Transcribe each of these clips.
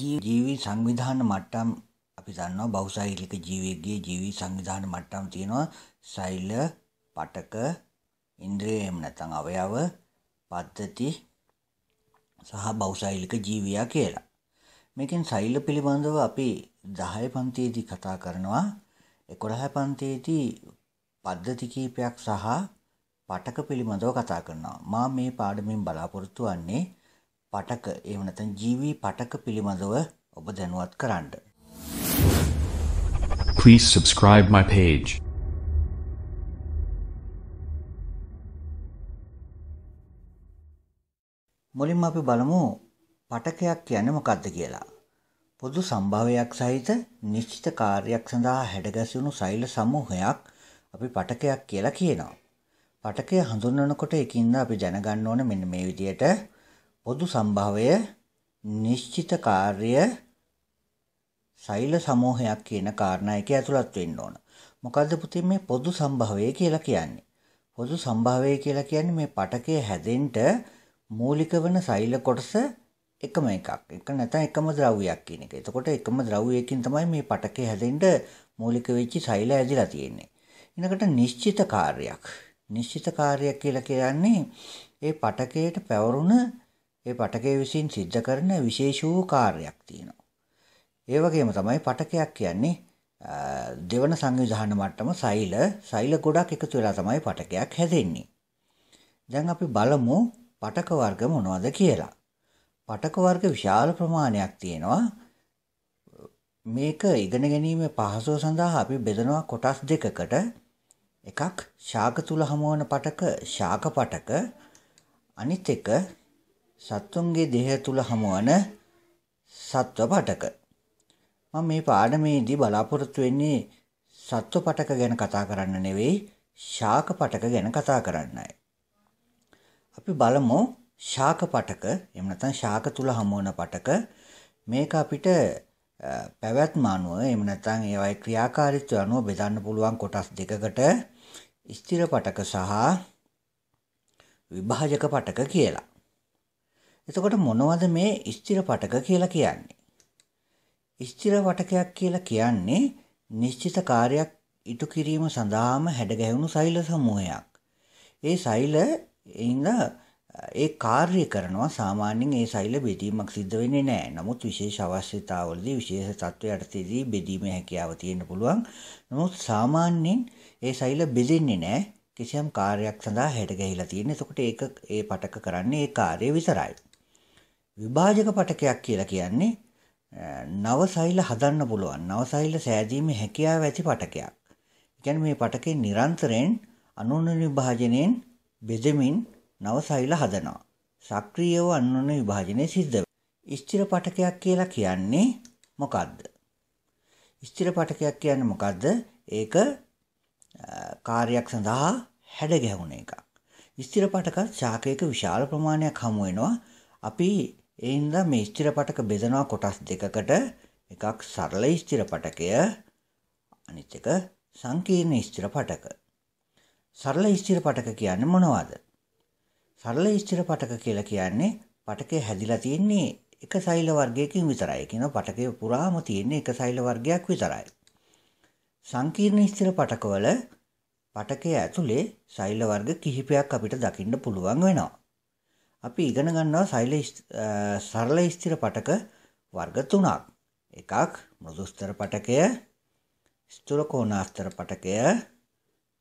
ජීවි සංවිධාන මට්ටම් අපි දන්නවා බෞසෛලික ජීවියෙක්ගේ ජීවි සංවිධාන මට්ටම් තියෙනවා සෛල පටක ඉන්ද්‍රිය එහෙම නැත්නම් අවයව පද්ධති සහ බෞසෛලික ජීවියා කියලා. මේකෙන් සෛල පිළිබඳව අපි 10 පන්තියේදී කතා කරනවා 11 පන්තියේදී පද්ධති කීපයක් සහ පටක පිළිබඳව කතා කරනවා. මා මේ පාඩමෙන් බලාපොරොත්තු වෙන්නේ පටක එහෙම නැත්නම් ජීවි පටක පිළිබඳව ඔබ දැනුවත් කරන්න. Please subscribe my page. මුලින්ම අපි බලමු පටකයක් කියන්නේ මොකක්ද කියලා. පොදු සම්භාවයක් සහිත නිශ්චිත කාර්යයක් සඳහා හැඩගැසුණු සෛල සමූහයක් අපි පටකයක් කියලා කියනවා. පටකය හඳුන්වනකොට එකින්ද අපි දැනගන්න ඕන මෙන්න මේ විදිහට පොදු සම්භවය නිශ්චිත කාර්ය ශෛල සමූහයක් කියන කාරණා එක ඇතුළත් වෙන්න ඕන. මොකද්ද පුතින් මේ පොදු සම්භවය කියලා කියන්නේ? පොදු සම්භවය කියලා කියන්නේ මේ පටකය හැදෙන්න මූලික වන ශෛල කොටස එකම එකක්. එක නැත්නම් එකම ද්‍රව්‍යයක් කියන එක. එතකොට එකම ද්‍රව්‍යයකින් තමයි මේ පටකය හැදෙන්න මූලික වෙච්ච ශෛල ඇදිලා තියෙන්නේ. ඊනකට නිශ්චිත කාර්යයක්. නිශ්චිත කාර්යයක් කියලා කියන්නේ ඒ පටකයට පැවරුණ ඒ පටකය විසින් සිද්ධ කරන විශේෂ වූ කාර්යයක් තියෙනවා. ඒ වගේම තමයි පටකයක් කියන්නේ දෙවන සංවිධාන මට්ටම සෛල සෛල ගොඩක් එකතු වෙලා තමයි පටකයක් හැදෙන්නේ. දැන් අපි බලමු පටක වර්ග මොනවද කියලා. පටක වර්ග විශාල ප්‍රමාණයක් තියෙනවා. මේක ඉගෙන ගැනීම පහසුව සඳහා අපි බෙදනවා කොටස් දෙකකට. එකක් ශාක තුල හමුවන පටක ශාක පටක අනිත් එක සත්තුන්ගේ දෙහය තුළ හමුවන සත්ව පටක. මම මේ පාඩමේදී බලාපොරොත්තු වෙන්නේ සත්ව පටක ගැන කතා කරන්න නෙවෙයි ශාක පටක ගැන කතා කරන්නයි. අපි බලමු ශාක පටක එහෙම නැත්නම් ශාක තුල හමුවන පටක මේක අපිට පැවැත්ම අනුව එහෙම නැත්නම් ඒවයි ක්‍රියාකාරීත්වය අනුව බෙදන්න පුළුවන් කොටස් දෙකකට ස්ථිර පටක සහ විභාජක පටක කියලා. එතකොට මොනවද මේ ස්ථිර පටක කියලා කියන්නේ? ස්ථිර වටකයක් කියලා කියන්නේ නිශ්චිත කාර්යයක් ඉටු කිරීම සඳහාම හැඩගැහුණු සෛල සමූහයක්. ඒ සෛල ඉඳ ඒ කාර්ය කරනවා සාමාන්‍යයෙන් ඒ සෛල බෙදීමක් සිද්ධ වෙන්නේ නැහැ. නමුත් විශේෂ අවශ්‍යතාවලදී විශේෂ තත්ත්ව යටතේදී බෙදීමේ හැකියාව තියෙන්න පුළුවන්. නමුත් සාමාන්‍යයෙන් ඒ සෛල බෙදෙන්නේ නැහැ. කිසියම් කාර්යයක් සඳහා හැඩගැහිලා තියෙන. එතකොට ඒක ඒ පටක කරන්නේ ඒ කාර්යය විතරයි. විභාජක පටකයක් කියලා කියන්නේ නවසෛල හදන්න පුළුවන් නවසෛල සෑදීමේ හැකියාව ඇති පටකයක්. එකැන මේ පටකේ නිරන්තරයෙන් අනුන විභාජනයෙන් බෙදමින් නවසෛල හදනවා. සක්‍රියව අන්වන විභාජනය සිද්ධ ස්ථිර පටකයක් කියලා කියන්නේ මොකක්ද. ස්ථිර පටකයක් කියන්න මොකක්ද ඒක කාර්යක් සඳහා හැඩ ගැහුණ එකක්. ස්ථිර පටකත් ශාකයක විශාල ප්‍රමාණයක් හමුවෙනවා අපි ඒ හින්දා මේ ස්ථිර පටක බෙදනවා කොටස් දෙකකට. එකක් සරල ස්ථිර පටකය අනිත් එක සංකීර්ණ ස්ථිර පටක. සරල ස්ථිර පටක කියන්නේ මොනවද? සරල ස්ථිර පටක කියලා කියන්නේ පටකේ හැදිලා තියෙන්නේ එක සෛල වර්ගයකින් විතරයි. කියන පටකේ පුරාම තියෙන එක සෛල වර්ගයක් විතරයි. සංකීර්ණ ස්ථිර පටකවල පටකයේ ඇතුලේ සෛල වර්ග කිහිපයක් අපිට දකින්න පුළුවන් වෙනවා. අපි ඉගෙන ගන්නවා සෛල සරල ස්ථිර පටක වර්ග තුනක්. එකක් මෘදු ස්තර පටකය, ස්ථූල කෝණාස්තර පටකය,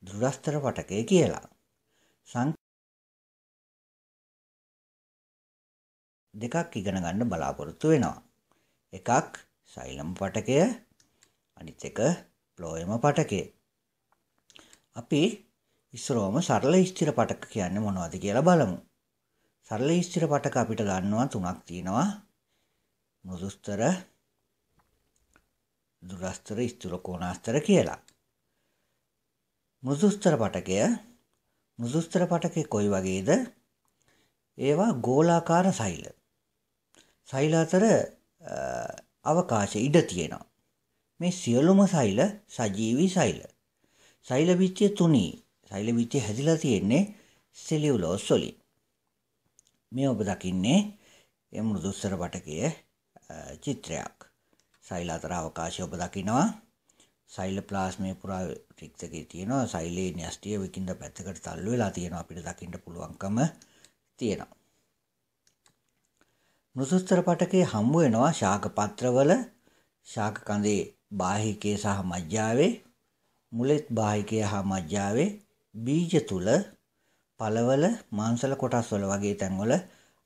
දුරස්තර පටකය කියලා. දෙකක් ඉගෙන ගන්න බලාපොරොත්තු වෙනවා. එකක් සෛලම් පටකය, අනිත් එක ප්ලෝයම පටකය. අපි ඉස්සරවම සරල ස්ථිර පටක කියන්නේ මොනවද කියලා බලමු. සරල ස්ථිර පටක අපිට ගන්නවා තුනක් තියෙනවා. මෘදුස්තර දුරස්තර ස්ථිර කෝණාස්තර කියලා. මෘදුස්තර පටකය මෘදුස්තර පටකේ කොයි වගේද? ඒවා ගෝලාකාර සෛල. සෛල අතර අවකාශ ඉඩ තියෙනවා. මේ සියලුම සෛල සජීවී සෛල. සෛල විත්‍ය තුනී. සෛල විත්‍ය හැදිලා තියෙන්නේ සෙලියුලෝස් වලින්. මේ ඔබ දකින්නේ යමුණු දුස්සර බටකය චිත්‍රයක් සෛල අතර අවකාශය ඔබ දකිනවා සෛල ප්ලාස්මය පුරා රික්තකේ තියෙනවා සෛලේ න්‍යෂ්ටිය විකින්ද පැත්තකට තල්ලු වෙලා තියෙනවා අපිට දකින්න පුළුවන්කම තියෙනවා නුසුස්තර පටකේ හම්බ වෙනවා ශාක පත්‍රවල ශාක කඳේ බාහිකයේ සහ මජ්ජාවේ මුලෙත් බාහිකය හා මජ්ජාවේ බීජ තුල පළවල මාංශල කොටස් වල වගේ තැන්වල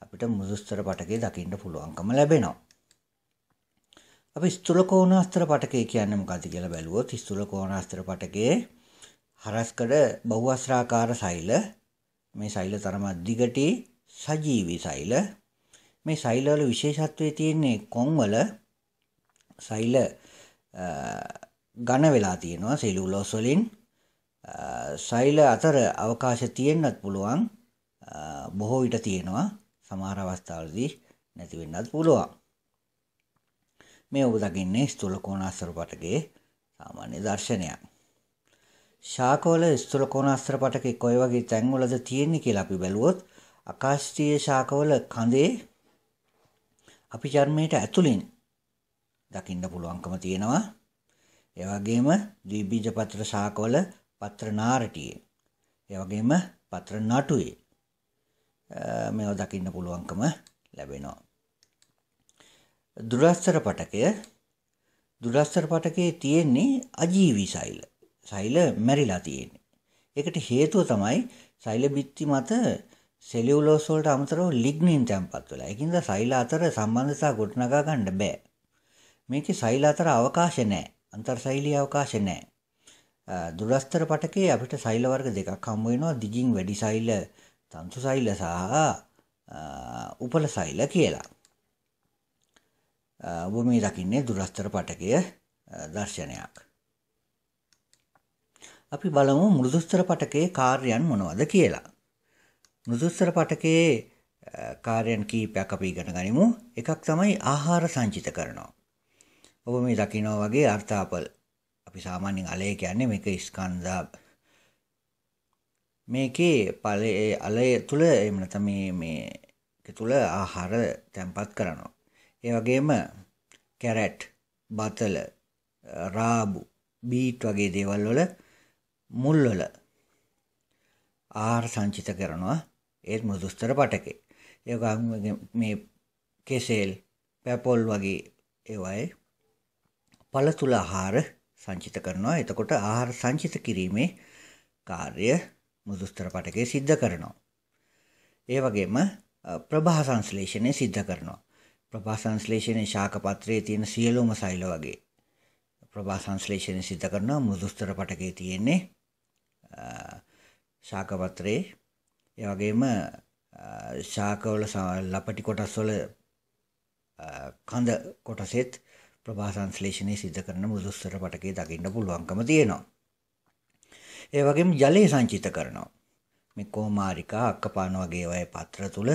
අපිට මුදුස්තර පටකය දකින්න පුළුවන්කම ලැබෙනවා. අපි ස්තුල කෝණාස්තර පටකය කියන්නේ මොකක්ද කියලා බැලුවොත් ස්තුල කෝණාස්තර පටකයේ හරස්කඩ බහුවස්ත්‍රාකාර සෛල මේ සෛල තරම දිගටි සජීවී සෛල මේ සෛල වල විශේෂත්වයේ තියෙන්නේ කොන්වල සෛල ඝන වෙලා තියෙනවා සෙලුලෝස් වලින් ශෛල අතර අවකාශ තියෙන්නත් පුළුවන් බොහෝ විට තියෙනවා සමහර අවස්ථාවලදී නැති වෙන්නත් පුළුවන් මේ ඔබ දකින්නේ ස්තුල කෝණාස්තර පටකයේ සාමාන්‍ය දර්ශනයක් ශාකවල ස්තුල කෝණාස්තර පටකේ කොයි වගේ තැන්වලද තියෙන්නේ කියලා අපි බැලුවොත් අකාශීය ශාකවල කඳේ අපි චර්මයට ඇතුලින් දකින්න පුළුවන්කම තියෙනවා. ඒ වගේම ද්විබීජ පත්‍ර ශාකවල පත්‍ර නාරටියේ. ඒ වගේම පත්‍ර නටුවේ මේවා දකින්න පුළුවන්කම ලැබෙනවා. දුරස්තර පටකය දුරස්තර පටකයේ තියෙන්නේ අජීවි සෛල. සෛල මැරිලා තියෙන්නේ. ඒකට හේතුව තමයි සෛල බිත්ති මත සෙලියුලෝස් වලට අමතරව ලිග්නින් තැන්පත් වෙලා. ඒකින්ද සෛල අතර සම්බන්ධතා ගොඩනගා ගන්න බෑ. මේකේ සෛල අතර අවකාශ නැහැ. අන්තර්සෛලී අවකාශ නැහැ. දුරස්තර පටකේ අපිට සෛල වර්ග දෙකක් හම්බ වෙනවා දිගින් වැඩි සෛල තන්තු සෛල සහ උපල සෛල කියලා. ඔබ මේ දකින්නේ දුරස්තර පටකය දර්ශනයක්. අපි බලමු මෘදුස්තර පටකේ කාර්යයන් මොනවද කියලා. මෘදුස්තර පටකේ කාර්යයන් කීපයක් අපි ඉගෙන ගනිමු. එකක් තමයි ආහාර සංචිත කරනවා. ඔබ මේ දකිනවා වගේ අර්ථාපල් අපි සාමාන්‍යයෙන් අලය කියන්නේ මේක ස්කන්ධා මේකේ ඵලයේ අලය තුල එහෙම නැත්නම් මේ මේක තුල ආහාර තැම්පත් කරනවා. ඒ වගේම කැරට්, බතල, රාබු, බීට් වගේ දේවල් වල මුල් වල ආහාර සංචිත කරනවා. ඒත් මෘදුස්තර පටකේ. ඒක මේ කෙසෙල්, පැපොල් වගේ ඒවයි පළතුල ආහාර සංචිත කරනවා. එතකොට ආහාර සංචිත කිරීමේ කාර්ය මුදුස්තර පටකේ සිද්ධ කරනවා. ඒ වගේම ප්‍රභා සංශ්ලේෂණය සිද්ධ කරනවා. ප්‍රභා සංශ්ලේෂණයේ ශාක පත්‍රයේ තියෙන සියලුම සෛල වගේ ප්‍රභා සංශ්ලේෂණය සිද්ධ කරනවා මුදුස්තර පටකේ තියෙන්නේ ශාක පත්‍රයේ ඒ වගේම ශාකවල ලපටි කොටස්වල කඳ කොටසෙත් ප්‍රභා සංශ්ලේෂණය සිද්ධ කරන මුදුස්සර පටකේ දකින්න පුළුවන්කම තියෙනවා. ඒ වගේම ජලය සංචිත කරනවා. මේ කොහොමාරිකා අක්කපාන වගේ වය පත්‍ර තුල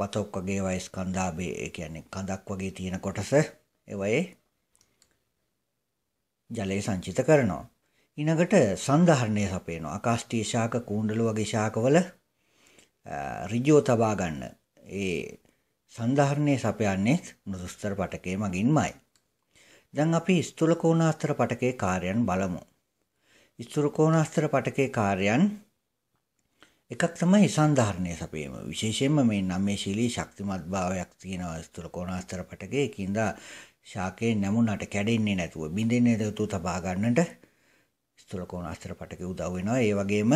පතොක් වගේ වය ස්කන්ධාබේ ඒ කියන්නේ කඳක් වගේ තියෙන කොටස ඒවයේ ජලය සංචිත කරනවා. ඊනකට සන්ධාරණය සපේනවා. ආකාශටි ශාක කුණ්ඩල වගේ ශාකවල ඍජුව තබා ගන්න. ඒ සන්ධාරණය සපයන්නේ නුදුස්තර පටකය මගින්මයි. දැන් අපි ස්තුල කෝණාස්තර පටකේ කාර්යයන් බලමු. ස්තුල කෝණාස්තර පටකේ කාර්යයන් එකක් තමයි සන්ධාරණය සපයීම. විශේෂයෙන්ම මේ නම්‍යශීලී ශක්තිමත් භාවයක් තියෙනවා ස්තුල කෝණාස්තර පටකේ. ඒකින්ද ශාකේ නැමුණට කැඩෙන්නේ නැතුව බිඳෙන්නේ නැතුව තබා ගන්නට ස්තුල කෝණාස්තර පටකේ උදව් වෙනවා. ඒ වගේම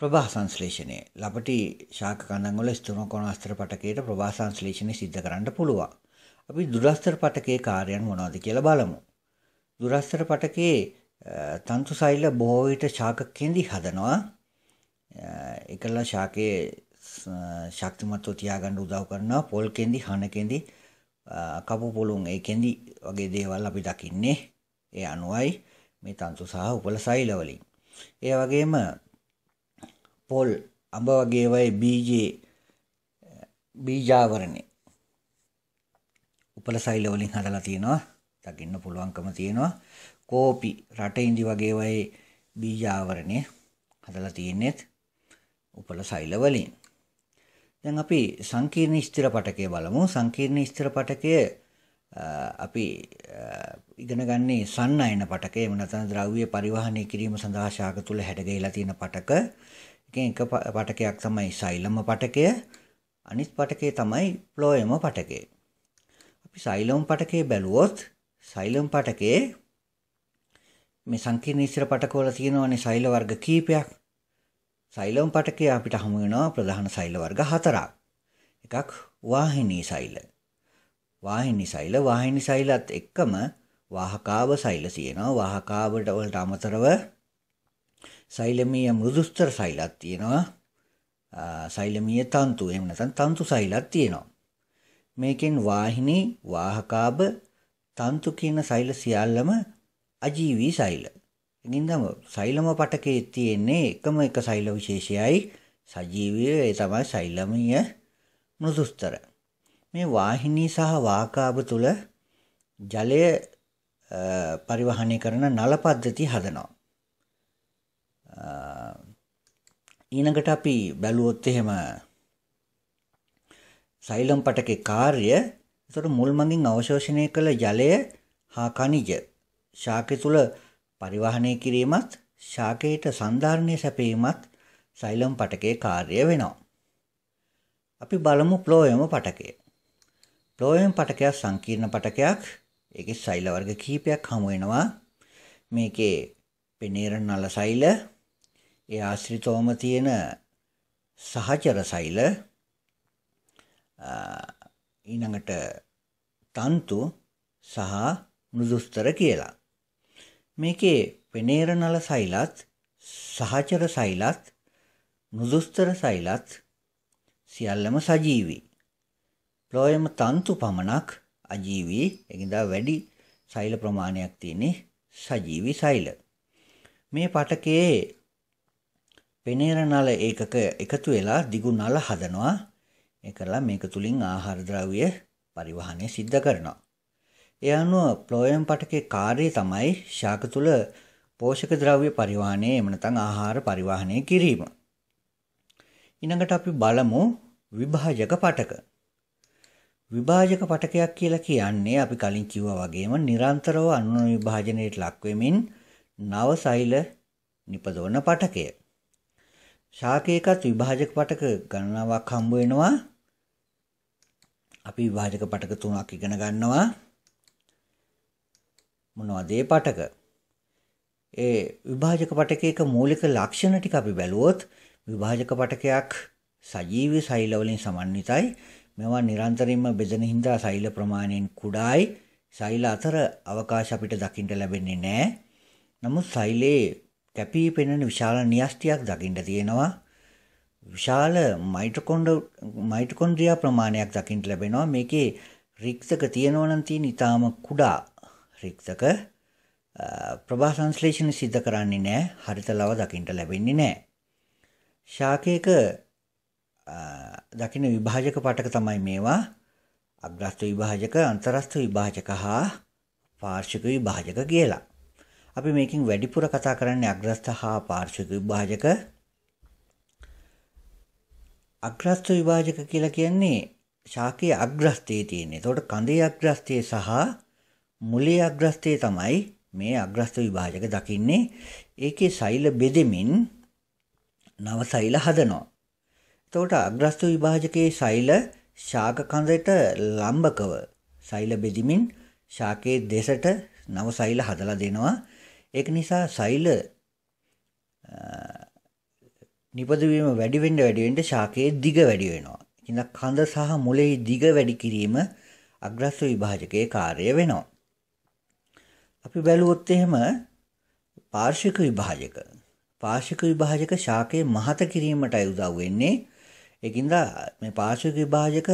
ප්‍රභා සංශ්ලේෂණය ලපටි ශාක කණන්වල ස්තුන කොණාස්තර පටකයට ප්‍රභා සංශ්ලේෂණය සිද්ධ කරන්න පුළුවන්. අපි දුරස්තර පටකයේ කාර්යයන් මොනවද කියලා බලමු. දුරස්තර පටකයේ තන්තු සෛල බොහෝ විට ශාක කෙඳි හදනවා. එකල ශාකයේ ශක්තිමත්ව තියාගන්න උදව් කරනවා. පොල් කෙඳි, හන කෙඳි, කපු පොලුන් ඒ කෙඳි වගේ දේවල් අපි දකින්නේ. ඒ අනුවයි මේ තන්තු සහ උපල සෛල වලින්. ඒ වගේම පොල් අඹ වගේ වයි බීජේ බීජාවරණේ උපල සෛල වලින් හදලා තියෙනවා දකින්න පුළුවන්කම තියෙනවා කෝපි රට ඉඳි වගේ වයි බීජාවරණේ හදලා තියෙන්නේත් උපල සෛල වලින් දැන් අපි සංකීර්ණ ස්ථිර පටකය බලමු සංකීර්ණ ස්ථිර පටකය අපි ඉගෙන ගන්නේ සන්නයන පටක එහෙම නැත්නම් ද්‍රව්‍ය පරිවහනය කිරීම සඳහා ශාක තුල හැඩගැහිලා තියෙන පටක එකෙන් එක පටකයක් තමයි සෛලම පටකය අනිත් පටකේ තමයි ප්ලෝයම පටකය. අපි සෛලම් පටකේ බැලුවොත් සෛලම් පටකේ මේ සංකීර්ණ ඉස්තර පටකවල තියෙනවානේ සෛල වර්ග කීපයක්. සෛලම් පටකේ අපිට හමු වෙනවා ප්‍රධාන සෛල වර්ග හතරක්. එකක් වාහිනී සෛල. වාහිනි සෛල වාහිනි සෛලත් එක්කම වාහකාව සෛල තියෙනවා වාහකාවට වලට අමතරව සෛලමීය මෘදුස්තර සෛලත් තියෙනවා. සෛලමීය තන්තු එහෙම නැත්නම් තන්තු සෛලත් තියෙනවා. මේකෙන් වාහිනී වාහකාබ තන්තු කියන සෛල සියල්ලම අජීවී සෛල. ඉතින්දම සෛලම පටකේ තියෙන්නේ එකම එක සෛල විශේෂයයි සජීවී ඒ තමයි සෛලමීය මෘදුස්තර. මේ වාහිනී සහ වාකාබ තුල ජලය පරිවහනය කරන නල පද්ධති හදනවා. ඊනකට අපි බැලුවොත් එහෙම සයිලම් පටකේ කාර්ය එතකොට මුල් මඟින් අවශෝෂණය කළ ජලය හා කනිජ ශාකය තුල පරිවහනය කිරීමත් ශාකයට සන්ධාරණය සැපීමත් සයිලම් පටකේ කාර්ය වෙනවා. අපි බලමු ප්ලෝයම පටකය. ප්ලෝයම පටකයක් සංකීර්ණ පටකයක්. ඒකේ සෛල වර්ග කිහිපයක් හමු වෙනවා. මේකේ පෙනේර නල සෛල ඒ ආශ්‍රිතවම තියෙන සහචර සෛල ඊළඟට තන්තු සහ මෘදුස්තර කියලා. මේකේ පෙනේරනල සෛලත් සහචර සෛලත් මෘදුස්තර සෛලත් සියල්ලම සජීවී. ප්ලෝයම තන්තු පමණක් අජීවී එකින්දා වැඩි සෛල ප්‍රමාණයක් තියෙන්නේ සජීවී සෛල. මේ පටකයේ පෙනේර නල ඒකක එකතු වෙලා දිගු නල හදනවා. ඒ කරලා මේක තුලින් ආහාර ද්‍රව්‍ය පරිවහනය සිද්ධ කරනවා. ඒ අනුව ප්ලෝයම් පටකේ කාර්යය තමයි ශාක තුල පෝෂක ද්‍රව්‍ය පරිවහනය එහෙම නැත්නම් ආහාර පරිවහනය කිරීම. ඊළඟට අපි බලමු විභාජක පටක. විභාජක පටකයක් කියලා කියන්නේ අපි කලින් කිව්වා වගේම නිරන්තරව අණු විභාජනයට ලක් වෙමින් නව සෛල නිපදවන පටකය. ශාකයකත් විභාජක පටක ගණනාවක් හම්බ වෙනවා. අපි විභාජක පටක තුනක් ඉගෙන ගන්නවා. මොනවද ඒ පටක? ඒ විභාජක පටකයක මූලික ලක්ෂණ ටික අපි බැලුවොත් විභාජක පටකයක් සජීවී සෛල වලින් සමන්විතයි. මේවා නිරන්තරයෙන්ම බෙදෙන හින්දා සෛල ප්‍රමාණයෙන් කුඩායි. සෛල අතර අවකාශ අපිට දකින්න ලැබෙන්නේ නැහැ. නමුත් සෛලයේ කැපී පෙනෙන විශාල න්‍යෂ්ටියක් දකින්න තියෙනවා. විශාල මයිටොකොන්ඩ්‍රියා ප්‍රමාණයක් දකින්න ලැබෙනවා. මේකේ රික්තක තියෙනවා නම් තියෙන ඊටාම කුඩා රික්තක ප්‍රභා සංශ්ලේෂණ සිද්ධ කරන්නේ නැහැ. හරිතලව දකින්න ලැබෙන්නේ නැහැ. ශාකයක දකින්න විභාජක පාටක තමයි මේවා. අග්‍රස්ත විභාජක, අන්තරස්ත විභාජක හා පාර්ශ්වික විභාජක කියලා. අපි මේකෙන් වැඩිපුර කතා කරන්නේ අග්‍රස්ථ හා පාර්ශ්වික විභාජක. අග්‍රස්ථ විභාජක කියලා කියන්නේ ශාකයේ අග්‍රස්ථයේ තියෙන. ඒතකොට කඳේ අග්‍රස්ථයේ සහ මුලේ අග්‍රස්ථයේ තමයි මේ අග්‍රස්ථ විභාජක දකින්නේ. ඒකේ සෛල බෙදෙමින් නව සෛල හදනවා. එතකොට අග්‍රස්ථ විභාජකයේ සෛල ශාක කඳට ලම්බකව සෛල බෙදමින් ශාකයේ දෙසට නව සෛල හදලා දෙනවා. ඒක නිසා සෛල නිපදවීම වැඩි වෙන්න වැඩි වෙන්න ශාකයේ දිග වැඩි වෙනවා. ඉතින් කඳ සහ මුලේ දිග වැඩි කිරීම අග්‍රස්ව විභාජකයේ කාර්ය වෙනවා. අපි බැලුවොත් එහෙම පාර්ශික විභාජක පාර්ශික විභාජක ශාකයේ මහත කිරීමටයි උදව් වෙන්නේ. ඒකින්ද මේ පාර්ශික විභාජක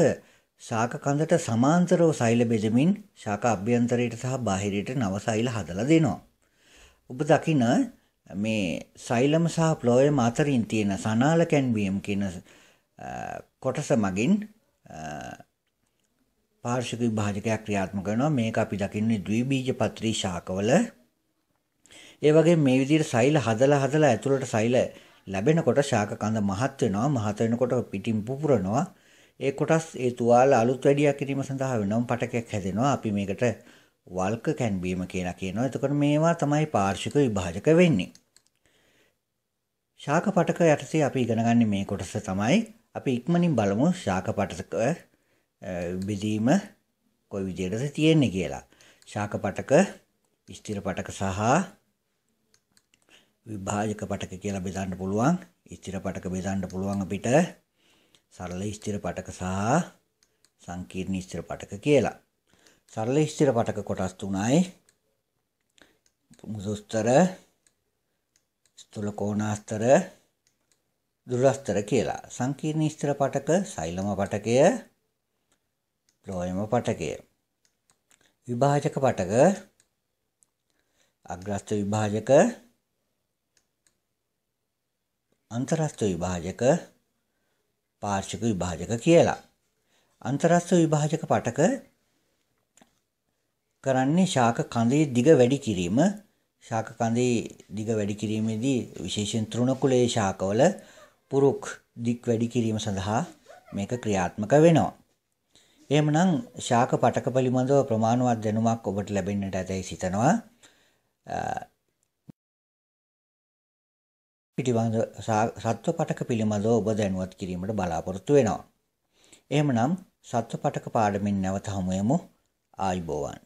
ශාක කඳට සමාන්තරව සෛල බෙදමින් ශාක අභ්‍යන්තරයට සහ බාහිරයට නව සෛල හදලා දෙනවා. ඔබ දකින මේ සයිලම සහ ප්ලෝයම අතරින් තියෙන සනාල කැන්වීම් කියන කොටස මගින් පාර්ශික විභාජකයක් ක්‍රියාත්මක වෙනවා මේක අපි දකින්නේ ද්විබීජ පත්‍රී ශාකවල ඒ වගේ මේ විදිහට සෛල හදලා හදලා ඇතුළට සෛල ලැබෙනකොට ශාක කඳ මහත් වෙනවා මහත් වෙනකොට පිටින් පුපුරනවා ඒ කොටස් ඒ තුවාල අලුත් වැඩියා කිරීම සඳහා වෙනම පටකයක් හැදෙනවා අපි මේකට වල්ක කැන්වීම කියලා කියනවා. එතකොට මේවා තමයි පාර්ශ්වික විභාජක වෙන්නේ. ශාක පටක යටතේ අපි ඉගෙන ගන්න මේ කොටස තමයි අපි ඉක්මනින් බලමු ශාක පටක බෙදීම කොයි විදිහටද තියෙන්නේ කියලා. ශාක පටක, ස්ථිර පටක සහ විභාජක පටක කියලා බෙදන්න පුළුවන්. ස්ථිර පටක බෙදන්න පුළුවන් අපිට සරල ස්ථිර පටක සහ සංකීර්ණ ස්ථිර පටක කියලා. සරල ස්ථිර පටක කොටස් තුනයි මුසුස්තර ස්තුල කෝණාස්තර දුරස්තර කියලා. සංකීර්ණ ස්ථිර පටක සෛලම පටකය ලෝයම පටකය. විභාජක පටක අග්‍රස්ත විභාජක අන්තරස්ත විභාජක පාර්ශික විභාජක කියලා. අන්තරස්ත විභාජක පටක කරන්නේ ශාක කඳේ දිග වැඩි කිරීම. ශාක කඳේ දිග වැඩි කිරීමේදී විශේෂයෙන් තෘණකුලයේ ශාකවල පුරුක් දික් වැඩි කිරීම සඳහා මේක ක්‍රියාත්මක වෙනවා. එහෙමනම් ශාක පටක පිළිබඳව ප්‍රමාණවත් දැනුමක් ඔබට ලැබෙන්නට ඇතැයි සිතනවා. පිටිබඳ සත්ව පටක පිළිබඳව ඔබ දැනුවත් කිරීමට බලාපොරොත්තු වෙනවා. එහෙමනම් සත්ව පටක පාඩමින් නැවත හමුවෙමු. ආයිබෝවන්.